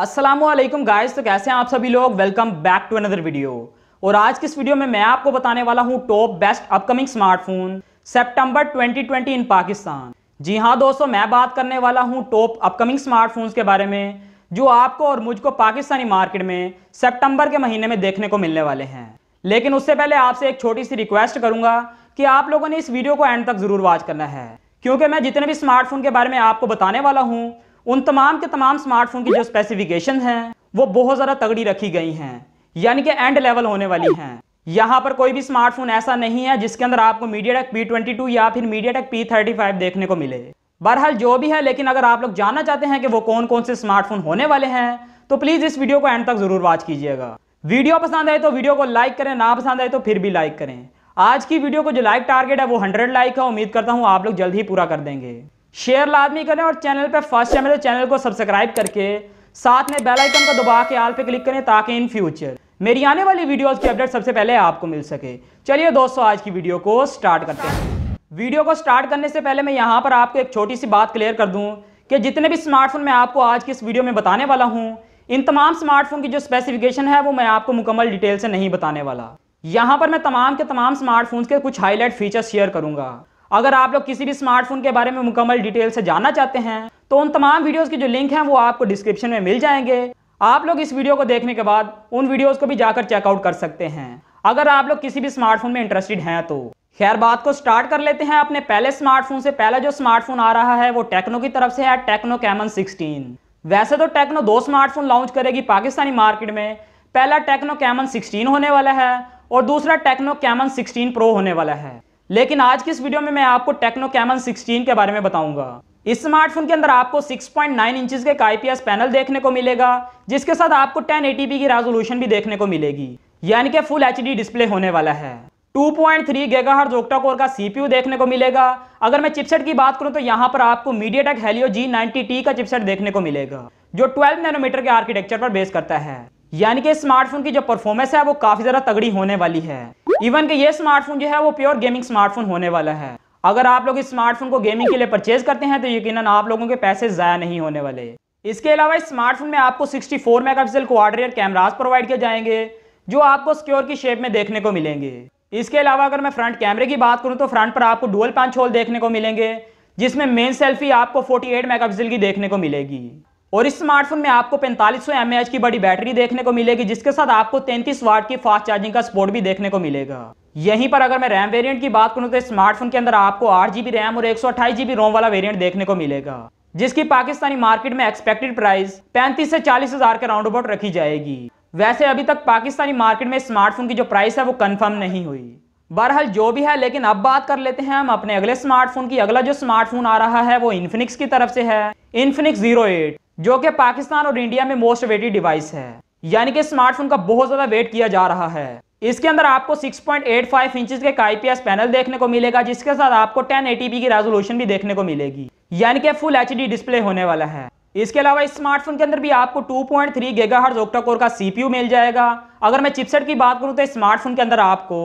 Aslam guys तो कैसे हैं आप सभी लोग welcome back to another video और आज की इस वीडियो में मैं आपको बताने वाला हूं टॉप बेस्ट अपकमिंग स्मार्टफोन सितंबर 2020 इन पाकिस्तान जी हां दोस्तों मैं बात करने वाला हूं टॉप अपकमिंग स्मार्टफोन्स के बारे में जो आपको और मुझको पाकिस्तानी मार्केट में सेप्टंबर के महीने में देखने को मिलने वाले हैं लेकिन उससे पहले आपसे एक छोटी सी रिक्वेस्ट करूंगा कि आप लोगों ने इस वीडियो को एंड तक जरूर वॉच करना है क्योंकि मैं जितने भी स्मार्टफोन के बारे में आपको बताने वाला हूँ उन तमाम के तमाम स्मार्टफोन की जो स्पेसिफिकेशन है वो बहुत ज़्यादा तगड़ी रखी गई है यानी कि एंड लेवल होने वाली है यहाँ पर कोई भी स्मार्टफोन ऐसा नहीं है जिसके अंदर आपको MediaTek P twenty two या फिर MediaTek P thirty five देखने को मिले बहरहाल जो भी है लेकिन अगर आप लोग जानना चाहते हैं कि वो कौन कौन से स्मार्टफोन होने वाले हैं तो प्लीज़ इस वीडियो को एंड तक ज़रूर वॉच कीजिएगा वीडियो पसंद आए तो वीडियो को लाइक करें ना पसंद आए तो फिर भी लाइक करें आज की वीडियो को जो लाइक टारगेट है वो हंड्रेड लाइक है उम्मीद करता हूँ आप लोग जल्द ही पूरा कर देंगे शेयर लाजमी करें और चैनल पर फर्स्ट टाइम है तो चैनल को सब्सक्राइब करके साथ में बेल आइकन को दबा के आल पे क्लिक करें ताकि इन फ्यूचर मेरी आने वाली वीडियोस की अपडेट सबसे पहले आपको मिल सके चलिए दोस्तों आज की वीडियो को स्टार्ट करते हैं वीडियो को स्टार्ट करने से पहले मैं यहाँ पर आपको एक छोटी सी बात क्लियर कर दूँ कि जितने भी स्मार्टफोन मैं आपको आज की इस वीडियो में बताने वाला हूँ इन तमाम स्मार्टफोन की जो स्पेसिफिकेशन है वो मैं आपको मुकम्मल डिटेल से नहीं बताने वाला यहाँ पर मैं तमाम के तमाम स्मार्टफोन्स के कुछ हाईलाइट फीचर्स शेयर करूंगा अगर आप लोग किसी भी स्मार्टफोन के बारे में मुकम्मल डिटेल से जानना चाहते हैं तो उन तमाम वीडियोस की जो लिंक हैं वो आपको डिस्क्रिप्शन में मिल जाएंगे आप लोग इस वीडियो को देखने के बाद उन वीडियोस को भी जाकर चेकआउट कर सकते हैं अगर आप लोग किसी भी स्मार्टफोन में इंटरेस्टेड हैं तो खैर बात को स्टार्ट कर लेते हैं अपने पहले स्मार्टफोन से पहला जो स्मार्टफोन आ रहा है वो टेक्नो की तरफ से है टेक्नो कैमन 16 वैसे तो टेक्नो दो स्मार्टफोन लॉन्च करेगी पाकिस्तानी मार्केट में पहला टेक्नो कैमन 16 होने वाला है और दूसरा टेक्नो कैमन 16 प्रो होने वाला है लेकिन आज की इस वीडियो में मैं आपको टेक्नो कैमन 16 के बारे में बताऊंगा इस स्मार्टफोन के अंदर आपको 6.9 इंचेस का आईपीएस पैनल देखने को मिलेगा जिसके साथ आपको 1080p की रेजोल्यूशन भी देखने को मिलेगी यानी कि फुल एच डिस्प्ले होने वाला है 2.3 पॉइंट थ्री गेगा कोर का सीपीयू देखने को मिलेगा अगर मैं चिपसेट की बात करूं तो यहां पर आपको MediaTek Helio G ninety का चिपसेट देखने को मिलेगा जो ट्वेल्व नैनोमीटर के आर्किटेक्चर पर बेस करता है यानी कि स्मार्टफोन की जो परफॉर्मेंस है वो काफी ज्यादा तगड़ी होने वाली है इवन कि ये स्मार्टफोन जो है वो प्योर गेमिंग स्मार्टफोन होने वाला है अगर आप लोग इस स्मार्टफोन को गेमिंग के लिए परचेज करते हैं तो यकीन आप लोगों के पैसे ज़ाया नहीं होने वाले इसके अलावा इस स्मार्टफोन में आपको 64 four mega pixel cameras provide किए जाएंगे जो आपको स्क्योर की शेप में देखने को मिलेंगे इसके अलावा अगर मैं फ्रंट कैमरे की बात करूं तो फ्रंट पर आपको डुअल पंच होल देखने को मिलेंगे जिसमें मेन सेल्फी आपको 48 मेगापिक्सल की देखने को मिलेगी और इस स्मार्टफोन में आपको 4500 सौ की बड़ी बैटरी देखने को मिलेगी जिसके साथ आपको 33 वाट की फास्ट चार्जिंग का सपोर्ट भी देखने को मिलेगा यहीं पर अगर मैं रैम वेरिएंट की बात करूं तो स्मार्टफोन के अंदर आपको आठ जीबी रैम और एक सौ रोम वाला वेरिएंट देखने को मिलेगा जिसकी पाकिस्तानी मार्केट में एक्सपेक्टेड प्राइस पैंतीस से चालीस हजार के राउंड अबाउट रखी जाएगी वैसे अभी तक पाकिस्तानी मार्केट में स्मार्टफोन की जो प्राइस है वो कन्फर्म नहीं हुई बहरहाल जो भी है लेकिन अब बात कर लेते हैं हम अपने अगले स्मार्टफोन की अगला जो स्मार्टफोन आ रहा है वो इन्फिनिक्स की तरफ से है इन्फिनिक्स जीरो एट जो कि पाकिस्तान और इंडिया में मोस्ट वेटेड डिवाइस है यानी कि स्मार्टफोन का बहुत ज़्यादा वेट किया जा रहा है इसके अंदर आपको 6.85 इंचेस के आईपीएस पैनल देखने को मिलेगा जिसके साथ आपको 1080p की रेजोल्यूशन भी देखने को मिलेगी यानी कि फुल एच डिस्प्ले होने वाला है इसके अलावा इस स्मार्टफोन के अंदर भी आपको 2.3 पॉइंट थ्री गेगा ऑक्टाकोर का सीपीयू मिल जाएगा अगर मैं चिपसेट की बात करूँ तो स्मार्टफोन के अंदर आपको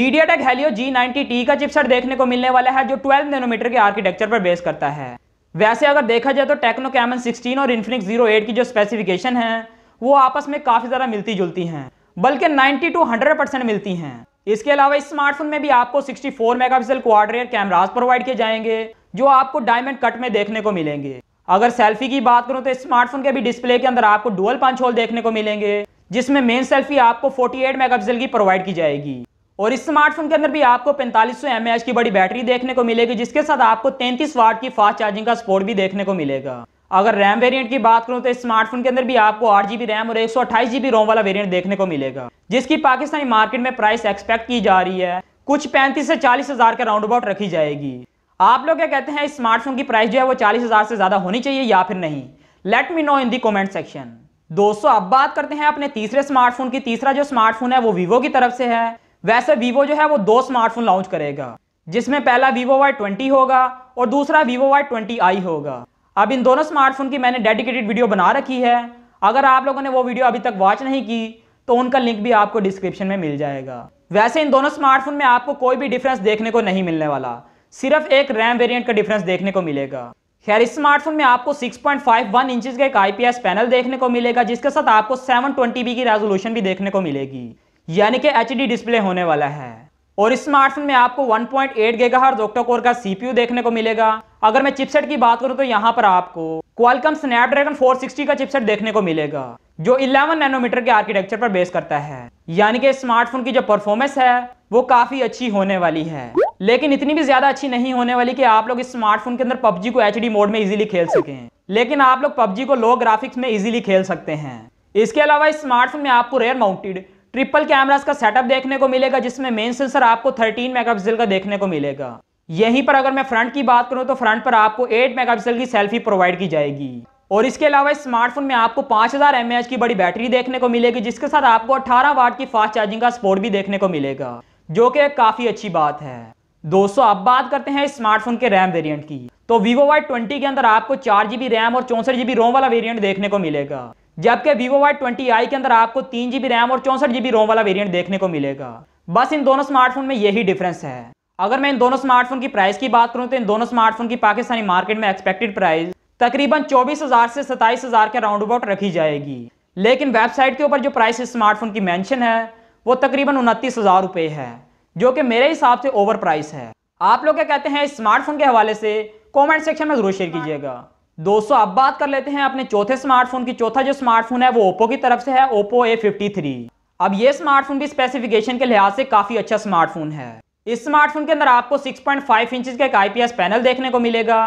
MediaTek Helio G ninety का चिपसेट देखने को मिलने वाला है जो ट्वेल्व नैनोमीटर के आर्किटेक्चर पर बेस करता है वैसे अगर देखा जाए तो टेक्नो कैमन 16 और इन्फिनिक्स 08 की जो स्पेसिफिकेशन है वो आपस में काफ़ी ज़्यादा मिलती जुलती हैं बल्कि 90 टू 100 परसेंट मिलती हैं इसके अलावा इस स्मार्टफोन में भी आपको 64 megapixel quad rear cameras provide किए जाएंगे जो आपको डायमंड कट में देखने को मिलेंगे अगर सेल्फी की बात करूँ तो स्मार्टफोन के भी डिस्प्ले के अंदर आपको डुअल पंच होल देखने को मिलेंगे जिसमें मेन सेल्फी आपको मेगा पिक्सल की प्रोवाइड की जाएगी और इस स्मार्टफोन के अंदर भी आपको 4500 सौ की बड़ी बैटरी देखने को मिलेगी जिसके साथ आपको 33 वाट की फास्ट चार्जिंग का सपोर्ट भी देखने को मिलेगा अगर रैम वेरिएंट की बात करूं तो इस स्मार्टफोन के अंदर भी आपको आठ जीबी रैम और एक सौ रोम वाला वेरिएंट देखने को मिलेगा जिसकी पाकिस्तानी मार्केट में प्राइस एक्सपेक्ट की जा रही है कुछ पैंतीस से चालीस हजार के राउंड अबाउट रखी जाएगी आप लोग क्या कहते हैं इस स्मार्टफोन की प्राइस जो है वो चालीस हजार से ज्यादा होनी चाहिए या फिर नहीं let me know in the comment section दोस्तों अब बात करते हैं अपने तीसरे स्मार्टफोन की तीसरा जो स्मार्टफोन है वो वीवो की तरफ से है वैसे वीवो जो है वो दो स्मार्टफोन लॉन्च करेगा जिसमें पहला वीवो वाई ट्वेंटी होगा और दूसरा वीवो वाई ट्वेंटी आई होगा अब इन दोनों स्मार्टफोन की मैंने डेडिकेटेड वीडियो बना रखी है अगर आप लोगों ने वो वीडियो अभी तक वॉच नहीं की तो उनका लिंक भी आपको डिस्क्रिप्शन में मिल जाएगा वैसे इन दोनों स्मार्टफोन में आपको कोई भी डिफरेंस देखने को नहीं मिलने वाला सिर्फ एक रैम वेरियंट का डिफरेंस देखने को मिलेगा खैर इस स्मार्टफोन में आपको 6.51 इंचेस का एक आईपीएस पैनल देखने को मिलेगा जिसके साथ आपको बी की रेजोल्यूशन भी देखने को मिलेगी यानी कि एच डिस्प्ले होने वाला है और इस स्मार्टफोन में आपको 1.8 पॉइंट एट ऑक्टा कोर का सीपीयू देखने को मिलेगा अगर मैं चिपसेट की बात करूं तो यहाँ पर आपको क्वालकम स्नैपड्रैगन 460 का चिपसेट देखने को मिलेगा जो 11 नैनोमीटर के आर्किटेक्चर पर बेस करता है यानी कि स्मार्टफोन की जो परफॉर्मेंस है वो काफी अच्छी होने वाली है लेकिन इतनी भी ज्यादा अच्छी नहीं होने वाली कि आप लोग इस स्मार्टफोन के अंदर पबजी को एच मोड में इजिली खेल सकें लेकिन आप लोग पबजी को लो ग्राफिक्स में इजिली खेल सकते हैं इसके अलावा इस स्मार्टफोन में आपको रेयर माउंटेड ट्रिपल कैमरास का सेटअप देखने को मिलेगा जिसमें मेन सेंसर आपको 13 मेगापिक्सल का देखने को मिलेगा यहीं पर अगर मैं फ्रंट की बात करूं तो फ्रंट पर आपको 8 मेगापिक्सल की सेल्फी प्रोवाइड की जाएगी और इसके अलावा इस स्मार्टफोन में आपको 5000 हजार की बड़ी बैटरी देखने को मिलेगी जिसके साथ आपको अठारह वाट की फास्ट चार्जिंग का स्पोर्ट भी देखने को मिलेगा जो कि काफ़ी अच्छी बात है दोस्तों अब बात करते हैं स्मार्टफोन के रैम वेरियंट की तो वीवो वाई ट्वेंटी के अंदर आपको चार जीबी रैम और चौंसठ जीबी रोम वाला वेरिएंट देखने को मिलेगा जबकि वीवो वाई ट्वेंटी आई के अंदर आपको तीन जीबी रैम और चौसठ जीबी रोम वाला वेरिएंट देखने को मिलेगा बस इन दोनों स्मार्टफोन में यही डिफरेंस है अगर मैं इन दोनों स्मार्टफोन की प्राइस की बात करूं तो इन दोनों स्मार्टफोन की पाकिस्तानी मार्केट में एक्सपेक्टेड प्राइस तकरीबन 24,000 से 27,000 के राउंड अबाउट रखी जाएगी लेकिन वेबसाइट के ऊपर जो प्राइस इस स्मार्टफोन की मेंशन है वो तकरीबन उनतीस हज़ार है जो कि मेरे हिसाब से ओवर प्राइस है आप लोग क्या कहते हैं इस स्मार्टफोन के हवाले से कमेंट सेक्शन में जरूर शेयर कीजिएगा दोस्तों अब बात कर लेते हैं अपने चौथे स्मार्टफोन की चौथा जो स्मार्टफोन है वो ओप्पो की तरफ से है ओप्पो ए अब ये स्मार्टफोन भी स्पेसिफिकेशन के लिहाज से काफी अच्छा स्मार्टफोन है इस स्मार्टफोन के अंदर आपको 6.5 पॉइंट इंचज का एक आईपीएस पैनल देखने को मिलेगा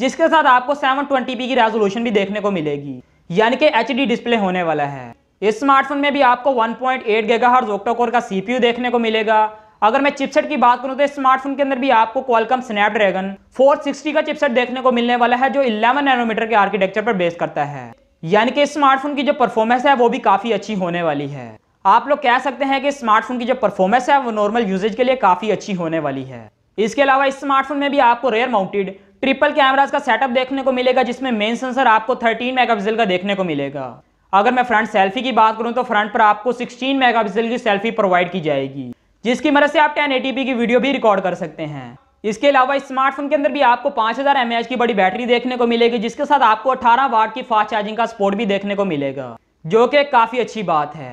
जिसके साथ आपको 720p की रेजोल्यूशन भी देखने को मिलेगी यानी कि एच डिस्प्ले होने वाला है इस स्मार्टफोन में भी आपको 1.8 पॉइंट एट गेगा का सीपीयू देखने को मिलेगा अगर मैं चिपसेट की बात करूं तो स्मार्टफोन के अंदर भी आपको कॉलकम स्नैपड्रैगन 460 का चिपसेट देखने को मिलने वाला है जो 11 नैनोमीटर के आर्किटेक्चर पर बेस करता है यानी कि स्मार्टफोन की जो परफॉर्मेंस है वो भी काफ़ी अच्छी होने वाली है आप लोग कह सकते हैं कि स्मार्टफोन की जो परफॉर्मेंस है वो नॉर्मल यूजेज के लिए काफ़ी अच्छी होने वाली है इसके अलावा इस स्मार्टफोन में भी आपको रेयर माउंटेड ट्रिपल कैमराज का सेटअप देखने को मिलेगा जिसमें मेन सेंसर आपको थर्टीन मेगा का देखने को मिलेगा अगर मैं फ्रंट सेल्फी की बात करूं तो फ्रंट पर आपको 16 मेगापिक्सल की सेल्फी प्रोवाइड की जाएगी जिसकी मदद से आप टेन एटीपी की वीडियो भी रिकॉर्ड कर सकते हैं इसके अलावा इस स्मार्टफोन के अंदर भी आपको 5000 हजार की बड़ी बैटरी देखने को मिलेगी जिसके साथ आपको 18 वाट की फास्ट चार्जिंग का सपोर्ट भी देखने को मिलेगा जो कि काफ़ी अच्छी बात है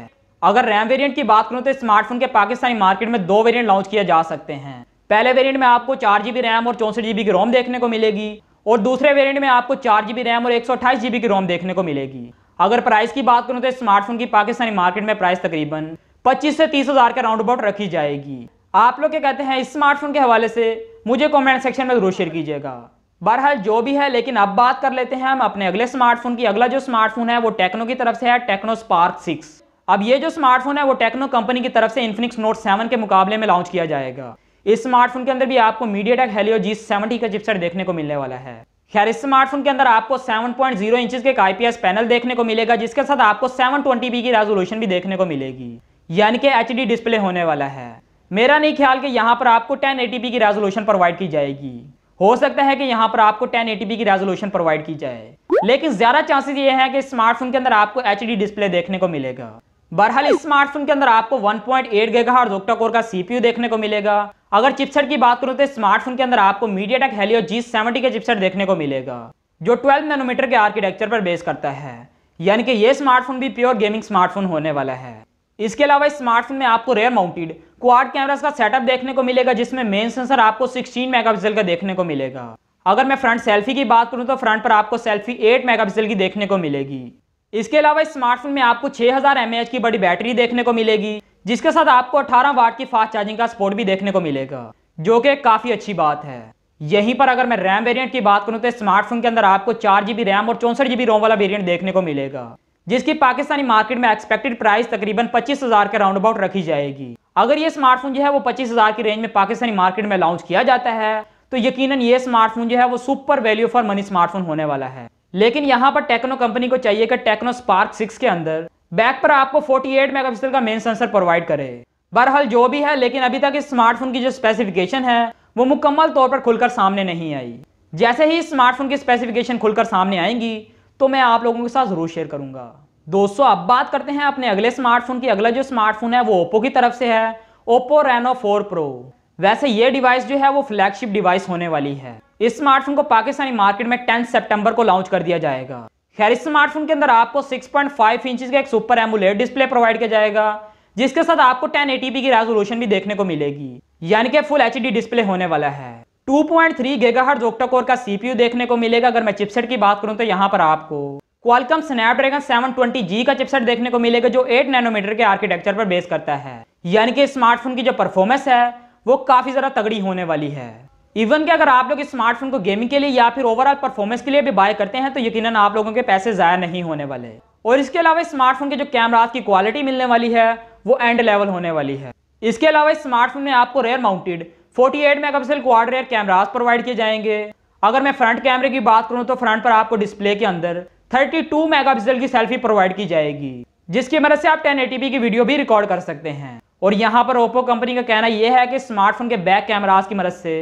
अगर रैम वेरिएंट की बात करूँ तो स्मार्टफोन के पाकिस्तानी मार्केट में दो वेरिएंट लॉन्च किया जा सकते हैं पहले वेरियंट में आपको चार जीबी रैम और चौंसठ जीबी की रोम देखने को मिलेगी और दूसरे वेरियंट में आपको चार जीबी रैम और एक सौ अट्ठाईस जीबी की रोम देखने को मिलेगी अगर प्राइस की बात करूँ तो स्मार्टफोन की पाकिस्तानी मार्केट में प्राइस तकरीबन पच्चीस से तीस हज़ार के राउंड अबाउट रखी जाएगी आप लोग क्या कहते हैं स्मार्टफोन के हवाले से मुझे कमेंट सेक्शन में जरूर शेयर कीजिएगा बहरहाल जो भी है लेकिन अब बात कर लेते हैं हम अपने अगले स्मार्टफोन की अगला जो स्मार्टफोन है वो टेक्नो की तरफ से है टेक्नो स्पार्क सिक्स अब ये जो स्मार्टफोन है वो टेक्नो कंपनी की तरफ से इन्फिनिक्स नोट सेवन के मुकाबले में लॉन्च किया जाएगा इस स्मार्टफोन के अंदर भी आपको MediaTek Helio G seventy का चिपसेट देखने को मिलने वाला है खैर इस स्मार्टफोन के अंदर आपको 7.0 पॉइंट जीरो इंचेस के आईपीएस पैनल देखने को मिलेगा जिसके साथ आपको 720p की रेजोल्यूशन भी देखने को मिलेगी यानी कि एच डिस्प्ले होने वाला है मेरा नहीं ख्याल कि यहाँ पर आपको 1080p की रेजोल्यूशन प्रोवाइड की जाएगी हो सकता है कि यहाँ पर आपको 1080p की रेजोल्यूशन प्रोवाइड की जाए लेकिन ज़्यादा चांसेस ये हैं कि स्मार्टफोन के अंदर आपको एच डिस्प्ले देखने को मिलेगा बहरहाल इस स्मार्टफोन के अंदर आपको 1.8 पॉइंट एट ओक्टा कोर का सीपीयू देखने को मिलेगा अगर चिपसेट की बात करूँ तो स्मार्टफोन के अंदर आपको टेक हेलियो जी सेवेंटी का चिपसेट देखने को मिलेगा जो 12 नैनोमीटर के आर्किटेक्चर पर बेस करता है यानी कि ये स्मार्टफोन भी प्योर गेमिंग स्मार्टफोन होने वाला है इसके अलावा इस स्मार्टफोन में आपको रेयर माउंटेड क्वाड कैमरास का सेटअप देखने को मिलेगा जिसमें मेन सेंसर आपको 16 मेगापिक्सल का देखने को मिलेगा अगर मैं फ्रंट सेल्फी की बात करूं तो फ्रंट पर आपको सेल्फी 8 मेगापिक्सल की देखने को मिलेगी इसके अलावा इस स्मार्टफोन में आपको 6000 हजार की बड़ी बैटरी देखने को मिलेगी जिसके साथ आपको अठारह वाट की फास्ट चार्जिंग का स्पोर्ट भी देखने को मिलेगा जो कि काफ़ी अच्छी बात है यहीं पर अगर मैं रैम वेरियंट की बात करूँ तो स्मार्टफोन के अंदर आपको चार जीबी रैम और चौंसठ जीबी रोम वाला वेरियंट देखने को मिलेगा जिसकी पाकिस्तानी मार्केट में एक्सपेक्टेड प्राइस तकरीबन पच्चीस हज़ार के राउंड अबाउट रखी जाएगी अगर ये स्मार्टफोन जो है वो पच्चीस हज़ार की रेंज में पाकिस्तानी मार्केट में लॉन्च किया जाता है तो यकीनन ये स्मार्टफोन जो है वो super value for money smartphone होने वाला है लेकिन यहाँ पर टेक्नो कंपनी को चाहिए कि टेक्नो स्पार्क सिक्स के अंदर बैक पर आपको फोर्टी एट का मेन सेंसर प्रोवाइड करे बहरहाल जो भी है लेकिन अभी तक इस स्मार्टफोन की जो स्पेसिफिकेशन है वो मुकम्मल तौर पर खुलकर सामने नहीं आई जैसे ही स्मार्टफोन की स्पेसिफिकेशन खुलकर सामने आएंगी तो मैं आप लोगों के साथ ज़रूर शेयर करूंगा दोस्तों अब बात करते हैं अपने अगले स्मार्टफोन की अगला जो स्मार्टफोन है वो ओप्पो की तरफ से है ओप्पो रेनो फोर प्रो वैसे ये डिवाइस जो है वो फ्लैगशिप डिवाइस होने वाली है इस स्मार्टफोन को पाकिस्तानी मार्केट में टेंथ सेप्टेम्बर को लॉन्च कर दिया जाएगा खैर इस स्मार्टफोन के अंदर आपको 6.5 पॉइंट इंच का एक सुपर एमुलेट डिस्प्ले प्रोवाइड किया जाएगा जिसके साथ आपको टेन की रेजोल्यूशन भी देखने को मिलेगी यानी कि फुल एच डिस्प्ले होने वाला है 2.3 पॉइंट थ्री गेगाहर्ट ऑक्टाकोर का सीपीयू देखने को मिलेगा अगर मैं चिपसेट की बात करूं तो यहां पर आपको क्वालकम स्नैपड्रैगन 720G का चिपसेट देखने को मिलेगा जो 8 नैनोमीटर के आर्किटेक्चर पर बेस करता है यानी कि स्मार्टफोन की जो परफॉर्मेंस है वो काफ़ी ज़्यादा तगड़ी होने वाली है इवन कि अगर आप लोग इस स्मार्टफोन को गेमिंग के लिए या फिर ओवरऑल परफॉर्मेंस के लिए भी बाय करते हैं तो यकीन आप लोगों के पैसे ज़ाया नहीं होने वाले और इसके अलावा इस स्मार्टफोन के जो कैमराज की क्वालिटी मिलने वाली है वो एंड लेवल होने वाली है इसके अलावा इस स्मार्टफोन में आपको rear mounted forty eight megapixel quad rear cameras provide किए जाएंगे अगर मैं फ्रंट कैमरे की बात करूँ तो फ्रंट पर आपको डिस्प्ले के अंदर 32 मेगापिक्सल की सेल्फी प्रोवाइड की जाएगी जिसकी मदद से आप 1080p की वीडियो भी रिकॉर्ड कर सकते हैं और यहाँ पर ओप्पो कंपनी का कहना यह है कि स्मार्टफोन के बैक कैमराज की मदद से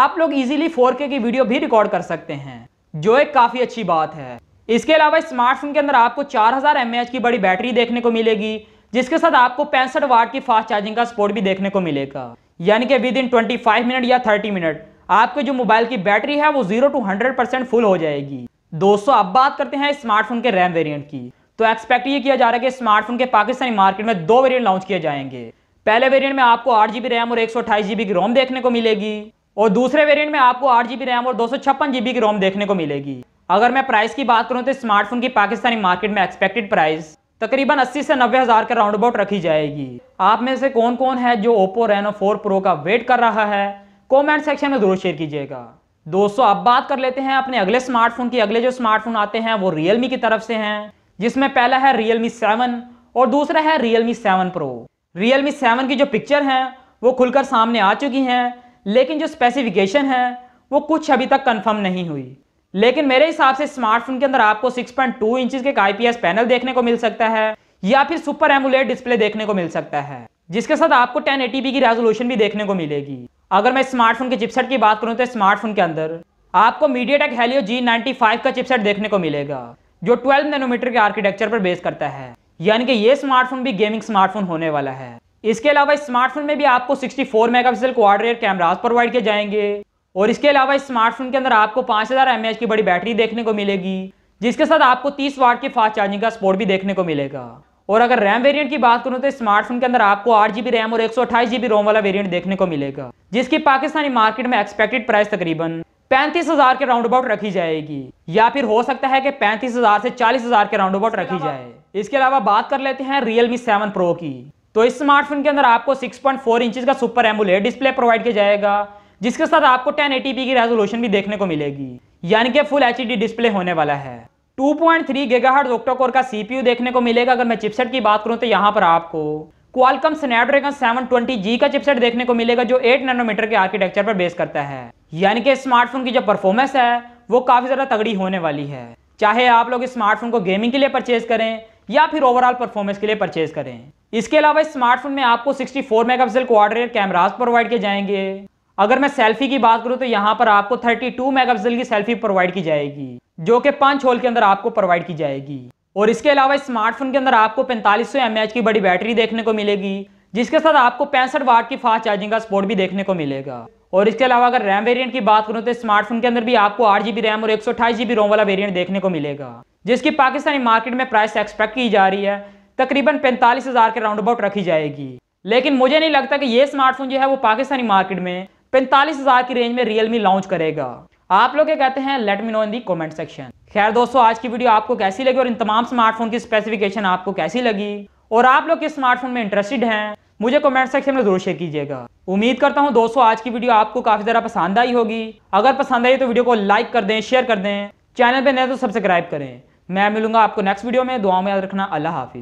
आप लोग इजीली 4K की वीडियो भी रिकॉर्ड कर सकते हैं जो एक काफ़ी अच्छी बात है इसके अलावा स्मार्टफोन के अंदर आपको 4000 हज़ार की बड़ी बैटरी देखने को मिलेगी जिसके साथ आपको पैंसठ वाट की फास्ट चार्जिंग का सपोर्ट भी देखने को मिलेगा यानी कि within twenty five minute या थर्टी मिनट आपके जो मोबाइल की बैटरी है वो zero to hundred percent full हो जाएगी दोस्तों अब बात करते हैं स्मार्टफोन के रैम वेरिएंट की तो एक्सपेक्ट ये किया जा रहा है कि स्मार्टफोन के पाकिस्तानी मार्केट में दो वेरियंट लॉन्च किए जाएंगे पहले वेरियंट में आपको आठ जीबी रैम और एक सौ जीबी की रोम देखने को मिलेगी और दूसरे वेरियंट में आपको आठ जीबी रैम और दो सौ छप्पन जीबी की रोम देखने को मिलेगी अगर मैं प्राइस की बात करूं तो स्मार्टफोन की पाकिस्तानी मार्केट में एक्सपेक्टेड प्राइस तकरीबन 80 से नब्बे हज़ार के राउंड अबाउट रखी जाएगी आप में से कौन कौन है जो ओप्पो रेनो फोर प्रो का वेट कर रहा है कॉमेंट सेक्शन में ज़रूर शेयर कीजिएगा दोस्तों अब बात कर लेते हैं अपने अगले स्मार्टफोन की अगले जो स्मार्टफोन आते हैं वो रियलमी की तरफ से हैं जिसमें पहला है रियलमी सेवन और दूसरा है Realme seven pro Realme seven की जो पिक्चर हैं वो खुलकर सामने आ चुकी हैं लेकिन जो स्पेसिफिकेशन है वो कुछ अभी तक कन्फर्म नहीं हुई लेकिन मेरे हिसाब से स्मार्टफोन के अंदर आपको 6.2 पॉइंट इंचज के आईपीएस पैनल देखने को मिल सकता है या फिर सुपर एमुलेट डिस्प्ले देखने को मिल सकता है जिसके साथ आपको टेन की रेजोल्यूशन भी देखने को मिलेगी अगर मैं स्मार्टफोन के चिपसेट की बात करूँ तो स्मार्टफोन के अंदर आपको मीडिया टेक हेलियो जी का चिपसेट देखने को मिलेगा जो ट्वेल्व नैनोमीटर के आर्किटेक्चर पर बेस करता है यानी कि ये स्मार्टफोन भी गेमिंग स्मार्टफोन होने वाला है इसके अलावा इस स्मार्टफोन में भी आपको 64 megapixel mega rear cameras provide किए जाएंगे और इसके अलावा इस स्मार्टफोन के अंदर आपको 5000 हज़ार की बड़ी बैटरी देखने को मिलेगी जिसके साथ आपको 30 वाट के फास्ट चार्जिंग का स्पोर्ट भी देखने को मिलेगा और अगर रैम वेरिएंट की बात करूं तो स्मार्टफोन के अंदर आपको आठ जीबी रैम और एक सौ रोम वाला वेरियंट देखने को मिलेगा जिसकी पाकिस्तानी मार्केट में एक्सपेक्टेड प्राइस तकरीबन पैंतीस हजार के राउंड अबाउट रखी जाएगी या फिर हो सकता है कि पैंतीस हजार से चालीस हजार के राउंड अबाउट रखी जाए इसके अलावा बात कर लेते हैं रियल मी सेवन प्रो की तो इस स्मार्टफोन के अंदर आपको 6.4 पॉइंट का सुपर एमुलेट डिस्प्ले प्रोवाइड किया जाएगा जिसके साथ आपको 1080p की रेजोल्यूशन भी देखने को मिलेगी यानी कि फुल एच डिस्प्ले होने वाला है 2.3 पॉइंट थ्री गेगाहर्ट ऑक्टाकोर का सीपीयू देखने को मिलेगा अगर मैं चिपसेट की बात करूं तो यहां पर आपको क्वालकम स्नैपड्रैगन 720G का चिपसेट देखने को मिलेगा जो 8 नैनोमीटर के आर्किटेक्चर पर बेस करता है यानी कि स्मार्टफोन की जो परफॉर्मेंस है वो काफ़ी ज़्यादा तगड़ी होने वाली है चाहे आप लोग इस स्मार्टफोन को गेमिंग के लिए परचेज करें या फिर ओवरऑल परफॉर्मेंस के लिए परचेज करें इसके अलावा इस स्मार्टफोन में आपको 64 megapixel quad rear cameras provide किए जाएंगे अगर मैं सेल्फी की बात करूं तो यहाँ पर आपको 32 टू की सेल्फी प्रोवाइड की जाएगी जो कि पांच होल के अंदर आपको प्रोवाइड की जाएगी और इसके अलावा स्मार्टफोन के अंदर आपको 4500 सौ की बड़ी बैटरी देखने को मिलेगी जिसके साथ आपको पैंसठ वाट की फास्ट चार्जिंग का स्पोर्ट भी देखने को मिलेगा और इसके अलावा अगर रैम वेरियंट की बात करूँ तो स्मार्टफोन के अंदर भी आपको आठ जीबी रैम और एक सौ रोम वाला वेरियंट देखने को मिलेगा जिसकी पाकिस्तानी मार्केट में प्राइस एक्सपेक्ट की जा रही है तकरीबन पैंतालीस हजार के राउंड अबाउट रखी जाएगी लेकिन मुझे नहीं लगता कि ये स्मार्टफोन जो है वो पाकिस्तानी मार्केट में पैंतालीस हजार की रेंज में रियलमी लॉन्च करेगा आप लोग क्या कहते हैं let me know in the comment section खैर दोस्तों आज की वीडियो आपको कैसी लगी और इन तमाम स्मार्टफोन की स्पेसिफिकेशन आपको कैसी लगी और आप लोग किस स्मार्टफोन में इंटरेस्टेड हैं मुझे कमेंट सेक्शन में जरूर शेयर कीजिएगा उम्मीद करता हूं दोस्तों आज की वीडियो आपको काफी ज़्यादा पसंद आई होगी अगर पसंद आई तो वीडियो को लाइक कर दें शेयर कर दें चैनल पर नए तो सब्सक्राइब करें मैं मिलूंगा आपको नेक्स्ट वीडियो में दुआ में याद रखना अल्लाह हाफिज़